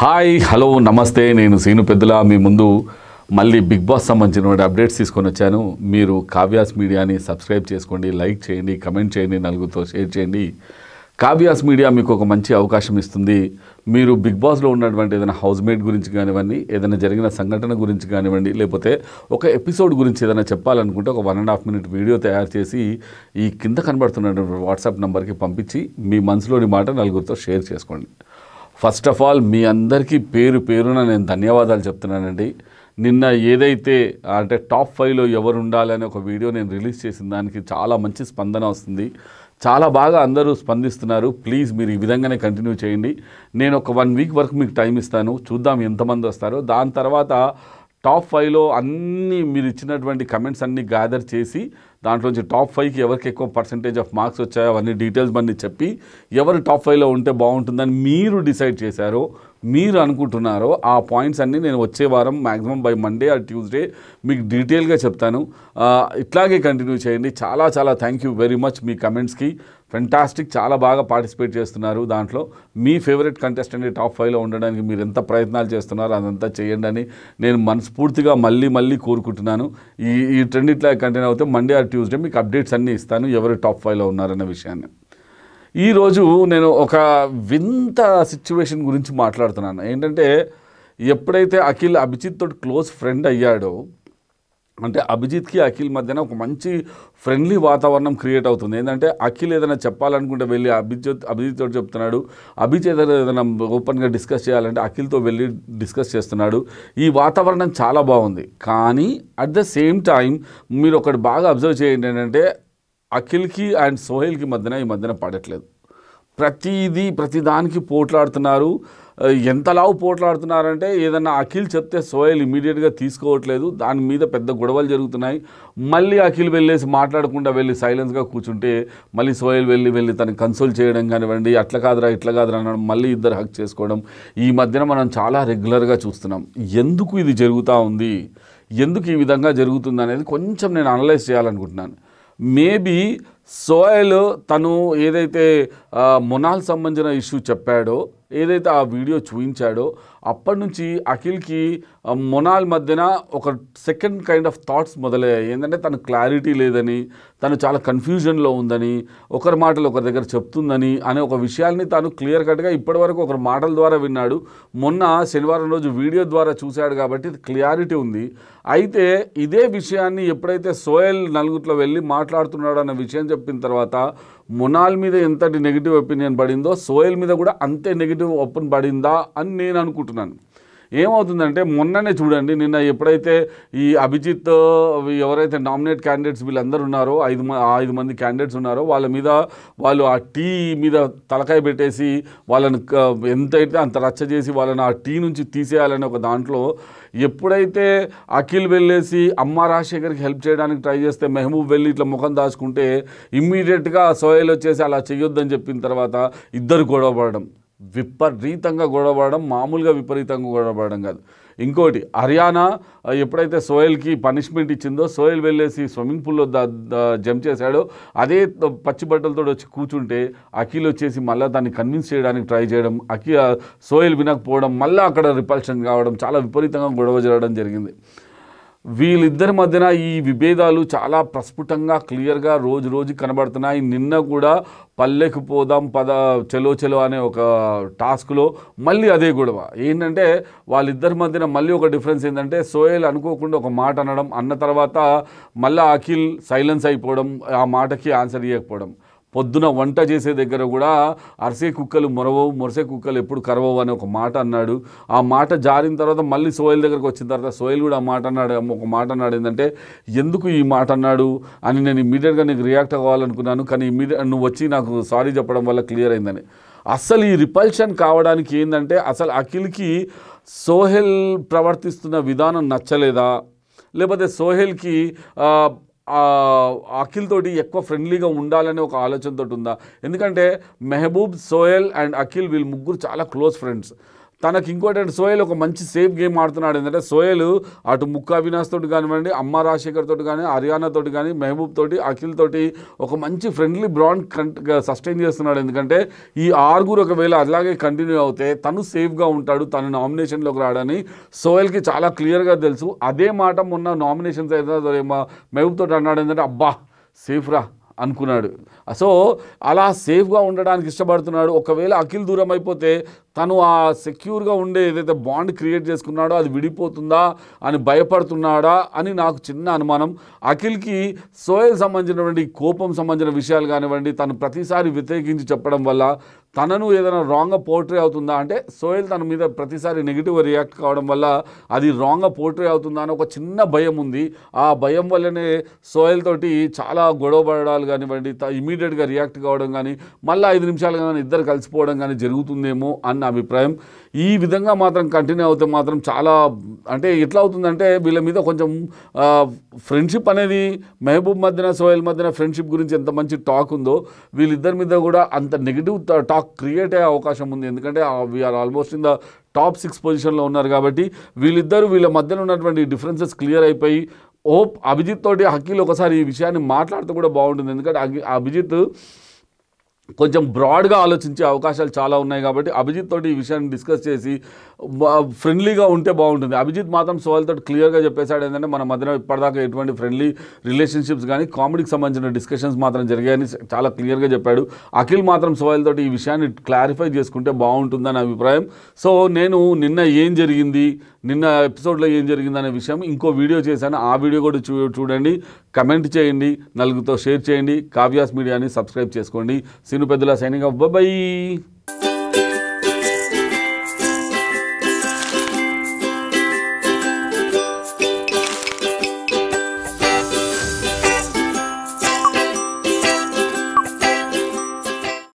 hi hello నమస్తే నేను scene పెద్దల మీ ముందు మళ్ళీ బిగ్ బాస్ సంబంధించిన అప్డేట్స్ తీసుకొని వచ్చాను మీరు కావ్యాస్ మీడియాని సబ్స్క్రైబ్ చేసుకోండి లైక్ చేయండి కమెంట్ చేయండి నలుగురితో షేర్ చేయండి కావ్యాస్ మీడియా మీకు ఒక మంచి అవకాశం ఇస్తుంది మీరు బిగ్ బాస్లో ఉన్నటువంటి ఏదైనా హౌస్మేట్ గురించి కానివ్వండి ఏదైనా జరిగిన సంఘటన గురించి కానివ్వండి లేకపోతే ఒక ఎపిసోడ్ గురించి ఏదైనా చెప్పాలనుకుంటే ఒక one and half minute video తయారు చేసి ఈ కింద కనబడుతున్నటువంటి వాట్సాప్ నెంబర్కి పంపించి మీ మనసులోని మాట నలుగురితో షేర్ చేసుకోండి ఫస్ట్ ఆఫ్ ఆల్ మీ అందరికీ పేరు పేరున నేను ధన్యవాదాలు చెప్తున్నానండి నిన్న ఏదైతే అంటే టాప్ ఫైవ్లో ఎవరు ఉండాలనే ఒక వీడియో నేను రిలీజ్ చేసిన దానికి చాలా మంచి స్పందన వస్తుంది చాలా బాగా అందరూ స్పందిస్తున్నారు ప్లీజ్ మీరు ఈ విధంగానే కంటిన్యూ చేయండి నేను ఒక వన్ వీక్ వరకు మీకు టైం ఇస్తాను చూద్దాం ఎంతమంది వస్తారో దాని తర్వాత టాప్ ఫైవ్లో అన్ని మీరు ఇచ్చినటువంటి కమెంట్స్ అన్ని గ్యాదర్ చేసి దాంట్లోంచి టాప్ ఫైవ్కి ఎవరికి ఎక్కువ పర్సంటేజ్ ఆఫ్ మార్క్స్ వచ్చాయో అవన్నీ డీటెయిల్స్ అన్నీ చెప్పి ఎవరు టాప్ ఫైవ్లో ఉంటే బాగుంటుందని మీరు డిసైడ్ చేశారో మీరు అనుకుంటున్నారో ఆ పాయింట్స్ అన్నీ నేను వచ్చే వారం maximum by Monday or Tuesday మీకు డీటెయిల్గా చెప్తాను ఇట్లాగే కంటిన్యూ చేయండి చాలా చాలా థ్యాంక్ యూ వెరీ మచ్ మీ కమెంట్స్కి ఫెంటాస్టిక్ చాలా బాగా పార్టిసిపేట్ చేస్తున్నారు దాంట్లో మీ ఫేవరెట్ కంటెస్టెంట్ టాప్ ఫైవ్లో ఉండడానికి మీరు ఎంత ప్రయత్నాలు చేస్తున్నారో అదంతా చేయండి అని నేను మనస్ఫూర్తిగా మళ్ళీ మళ్ళీ కోరుకుంటున్నాను ఈ ఈ ట్రెండ్ ఇట్లా కంటిన్యూ అవుతే మండే ఆర్ ట్యూస్డే మీకు అప్డేట్స్ అన్నీ ఇస్తాను ఎవరు టాప్ ఫైవ్లో ఉన్నారన్న విషయాన్ని ఈరోజు నేను ఒక వింత సిచ్యువేషన్ గురించి మాట్లాడుతున్నాను ఏంటంటే ఎప్పుడైతే అఖిల్ అభిజిత్ తోటి క్లోజ్ ఫ్రెండ్ అయ్యాడో అంటే అభిజిత్కి అఖిల్ మధ్యన ఒక మంచి ఫ్రెండ్లీ వాతావరణం క్రియేట్ అవుతుంది ఏంటంటే అఖిల్ ఏదైనా చెప్పాలనుకుంటే వెళ్ళి అభిజిత్ అభిజిత్ తోటి చెప్తున్నాడు అభిజిత్ ఏదైనా ఏదైనా ఓపెన్గా డిస్కస్ చేయాలంటే అఖిల్తో వెళ్ళి డిస్కస్ చేస్తున్నాడు ఈ వాతావరణం చాలా బాగుంది కానీ అట్ ద సేమ్ టైం మీరు ఒకటి బాగా అబ్జర్వ్ చేయండి ఏంటంటే అఖిల్కి అండ్ సోహెల్కి మధ్యన ఈ మధ్యన పడట్లేదు ప్రతిదీ ప్రతిదానికి పోట్లాడుతున్నారు ఎంతలావు పోట్లాడుతున్నారంటే ఏదన్నా అఖిల్ చెప్తే సోయల్ ఇమీడియట్గా తీసుకోవట్లేదు దాని మీద పెద్ద గొడవలు జరుగుతున్నాయి మళ్ళీ అఖిల్ వెళ్ళేసి మాట్లాడకుండా వెళ్ళి సైలెన్స్గా కూర్చుంటే మళ్ళీ సోయల్ వెళ్ళి వెళ్ళి తను కన్సోల్ చేయడం కానివ్వండి అట్లా కాదురా ఇట్లా కాదురా అనడం మళ్ళీ ఇద్దరు హక్ చేసుకోవడం ఈ మధ్యన మనం చాలా రెగ్యులర్గా చూస్తున్నాం ఎందుకు ఇది జరుగుతూ ఉంది ఎందుకు ఈ విధంగా జరుగుతుంది అనేది కొంచెం నేను అనలైజ్ చేయాలనుకుంటున్నాను మేబీ సోయల్ తను ఏదైతే మునాల్ సంబంధించిన ఇష్యూ చెప్పాడో ఏదైతే ఆ వీడియో చూపించాడో అప్పటి నుంచి అఖిల్కి మొనాల్ మధ్యన ఒక సెకండ్ కైండ్ ఆఫ్ థాట్స్ మొదలయ్యాయి ఏంటంటే తను క్లారిటీ లేదని తను చాలా కన్ఫ్యూజన్లో ఉందని ఒకరి మాటలు ఒకరి దగ్గర చెప్తుందని అనే ఒక విషయాన్ని తాను క్లియర్ కట్గా ఇప్పటి వరకు ఒకరి మాటల ద్వారా విన్నాడు మొన్న శనివారం రోజు వీడియో ద్వారా చూశాడు కాబట్టి క్లారిటీ ఉంది అయితే ఇదే విషయాన్ని ఎప్పుడైతే సోయల్ నలుగుట్లో వెళ్ళి మాట్లాడుతున్నాడు అన్న విషయం చెప్పిన తర్వాత మొనాల్ మీద ఎంతటి నెగిటివ్ ఒపీనియన్ పడిందో సోయల్ మీద కూడా అంతే నెగిటివ్ ఒపీనియన్ పడిందా అని నేను అనుకుంటున్నాను చెప్తున్నాను ఏమవుతుందంటే మొన్ననే చూడండి నిన్న ఎప్పుడైతే ఈ అభిజిత్ ఎవరైతే నామినేట్ క్యాండిడేట్స్ వీళ్ళందరూ ఉన్నారో ఐదు ఐదు మంది క్యాండిడేట్స్ ఉన్నారో వాళ్ళ మీద వాళ్ళు ఆ టీ మీద తలకాయ పెట్టేసి వాళ్ళని ఎంతైతే అంత రచ్చ చేసి వాళ్ళని ఆ టీ నుంచి తీసేయాలనే ఒక దాంట్లో ఎప్పుడైతే అఖిల్ వెళ్ళేసి అమ్మ రాజశేఖర్కి హెల్ప్ చేయడానికి ట్రై చేస్తే మెహబూబ్ వెళ్ళి ఇట్లా ముఖం దాచుకుంటే ఇమ్మీడియట్గా సోయల్ వచ్చేసి అలా చేయొద్దని చెప్పిన తర్వాత ఇద్దరు గొడవ పడడం విపరీతంగా గొడవపడడం మామూలుగా విపరీతంగా గొడవపడడం కాదు ఇంకోటి హర్యానా ఎప్పుడైతే సోయల్కి పనిష్మెంట్ ఇచ్చిందో సోయల్ వెళ్ళేసి స్విమ్మింగ్ పూల్లో జంప్ చేశాడో అదే పచ్చి బట్టలతో వచ్చి కూర్చుంటే అఖిల్ వచ్చేసి మళ్ళీ దాన్ని కన్విన్స్ చేయడానికి ట్రై చేయడం అఖిల్ సోయల్ వినకపోవడం మళ్ళీ అక్కడ రిపల్షన్ కావడం చాలా విపరీతంగా గొడవ జరగడం జరిగింది వీళ్ళిద్దరి మధ్యన ఈ విభేదాలు చాలా ప్రస్ఫుటంగా క్లియర్గా రోజు రోజు కనబడుతున్నాయి నిన్న కూడా పల్లెకు పోదాం పద చెలో చెలో అనే ఒక టాస్క్లో మళ్ళీ అదే గొడవ ఏంటంటే వాళ్ళిద్దరి మధ్యన మళ్ళీ ఒక డిఫరెన్స్ ఏంటంటే సోయల్ అనుకోకుండా ఒక మాట అనడం అన్న తర్వాత మళ్ళీ అఖిల్ సైలెన్స్ అయిపోవడం ఆ మాటకి ఆన్సర్ ఇవ్వకపోవడం పొద్దున వంట చేసే దగ్గర కూడా అరిసే కుక్కలు మొరవవు మొరసే కుక్కలు ఎప్పుడు కరవవు అని ఒక మాట అన్నాడు ఆ మాట జారిన తర్వాత మళ్ళీ సోయిల్ దగ్గరకు వచ్చిన తర్వాత సోయిల్ కూడా ఆ మాట అన్నాడు ఒక మాట అన్నాడు ఏంటంటే ఎందుకు ఈ మాట అన్నాడు అని నేను ఇమీడియట్గా నీకు రియాక్ట్ అవ్వాలనుకున్నాను కానీ ఇమీడియట్ నువ్వు వచ్చి నాకు సారీ చెప్పడం వల్ల క్లియర్ అయిందని అసలు ఈ రిపల్షన్ కావడానికి ఏంటంటే అసలు అఖిల్కి సోహెల్ ప్రవర్తిస్తున్న విధానం నచ్చలేదా లేకపోతే సోహెల్కి అఖిల్ తోటి ఎక్కువ ఫ్రెండ్లీగా ఉండాలనే ఒక ఆలోచనతోటి ఉందా ఎందుకంటే మెహబూబ్ సోయల్ అండ్ అఖిల్ వీళ్ళు ముగ్గురు చాలా క్లోజ్ ఫ్రెండ్స్ తనకి ఇంకోటంటే సోయల్ ఒక మంచి సేఫ్ గేమ్ ఆడుతున్నాడు ఏంటంటే సోయల్ అటు ముక్కా అవినాష్ తోటి కానివ్వండి అమ్మ రాజశేఖర్ తోటి కానీ హర్యానా తోటి కానీ మెహబూబ్ తోటి అఖిల్ తోటి ఒక మంచి ఫ్రెండ్లీ బ్రాండ్ సస్టైన్ చేస్తున్నాడు ఎందుకంటే ఈ ఆరుగురు ఒకవేళ అలాగే కంటిన్యూ అవుతే తను సేఫ్గా ఉంటాడు తను నామినేషన్లోకి రాడని సోయల్కి చాలా క్లియర్గా తెలుసు అదే మాట మొన్న నామినేషన్స్ అయితే మెహబూబ్ తోటి అన్నాడు ఏంటంటే అబ్బా సేఫ్రా అనుకున్నాడు సో అలా సేఫ్గా ఉండడానికి ఇష్టపడుతున్నాడు ఒకవేళ అఖిల్ దూరం అయిపోతే తను ఆ సెక్యూర్గా ఉండే ఏదైతే బాండ్ క్రియేట్ చేసుకున్నాడో అది విడిపోతుందా అని భయపడుతున్నాడా అని నాకు చిన్న అనుమానం అఖిల్కి సోయల్ సంబంధించినటువంటి కోపం సంబంధించిన విషయాలు కానివ్వండి తను ప్రతిసారి వ్యతిరేకించి చెప్పడం వల్ల తనను ఏదైనా రాంగ్గా పోర్ట్రే అవుతుందా అంటే సోయల్ తన మీద ప్రతిసారి నెగిటివ్ రియాక్ట్ కావడం వల్ల అది రాంగ్గా పోర్ట్రే అవుతుందా అని ఒక చిన్న భయం ఉంది ఆ భయం వల్లనే సోహెల్ తోటి చాలా గొడవ పడడాలు కానివ్వండి ఇమీడియట్గా రియాక్ట్ కావడం కానీ మళ్ళీ ఐదు నిమిషాలు కానీ ఇద్దరు కలిసిపోవడం కానీ జరుగుతుందేమో అన్న అభిప్రాయం ఈ విధంగా మాత్రం కంటిన్యూ అవుతే మాత్రం చాలా అంటే ఎట్లా అవుతుందంటే వీళ్ళ మీద కొంచెం ఫ్రెండ్షిప్ అనేది మహబూబ్ మధ్యన సోయల్ మధ్యన ఫ్రెండ్షిప్ గురించి ఎంత మంచి టాక్ ఉందో వీళ్ళిద్దరి మీద కూడా అంత నెగిటివ్ టాక్ షాక్ క్రియేట్ అయ్యే అవకాశం ఉంది ఎందుకంటే we are almost in the top six పొజిషన్లో ఉన్నారు కాబట్టి వీళ్ళిద్దరూ వీళ్ళ మధ్యలో ఉన్నటువంటి డిఫరెన్సెస్ క్లియర్ అయిపోయి ఓప్ అభిజిత్ తోటి హకీలు ఒకసారి ఈ విషయాన్ని మాట్లాడితే కూడా బాగుంటుంది ఎందుకంటే అభిజిత్ కొంచెం బ్రాడ్గా ఆలోచించే అవకాశాలు చాలా ఉన్నాయి కాబట్టి అభిజిత్ తోటి ఈ విషయాన్ని డిస్కస్ చేసి ఫ్రెండ్లీగా ఉంటే బాగుంటుంది అభిజిత్ మాత్రం సోహల్తో క్లియర్గా చెప్పేశాడు ఏంటంటే మన మధ్యన ఇప్పటిదాకా ఎటువంటి ఫ్రెండ్లీ రిలేషన్షిప్స్ కానీ కామెడీకి సంబంధించిన డిస్కషన్స్ మాత్రం జరిగాయని చాలా క్లియర్గా చెప్పాడు అఖిల్ మాత్రం సోహల్ తోటి ఈ విషయాన్ని క్లారిఫై చేసుకుంటే బాగుంటుందని అభిప్రాయం సో నేను నిన్న ఏం జరిగింది నిన్న ఎపిసోడ్లో ఏం జరిగింది అనే విషయం ఇంకో వీడియో చేశాను ఆ వీడియో కూడా చూ చూడండి కమెంట్ చేయండి నలుగురితో షేర్ చేయండి కావ్యాస్ మీడియాని సబ్స్క్రైబ్ చేసుకోండి సీను పెద్దల సైనింగ్ ఆఫ్ బాయ్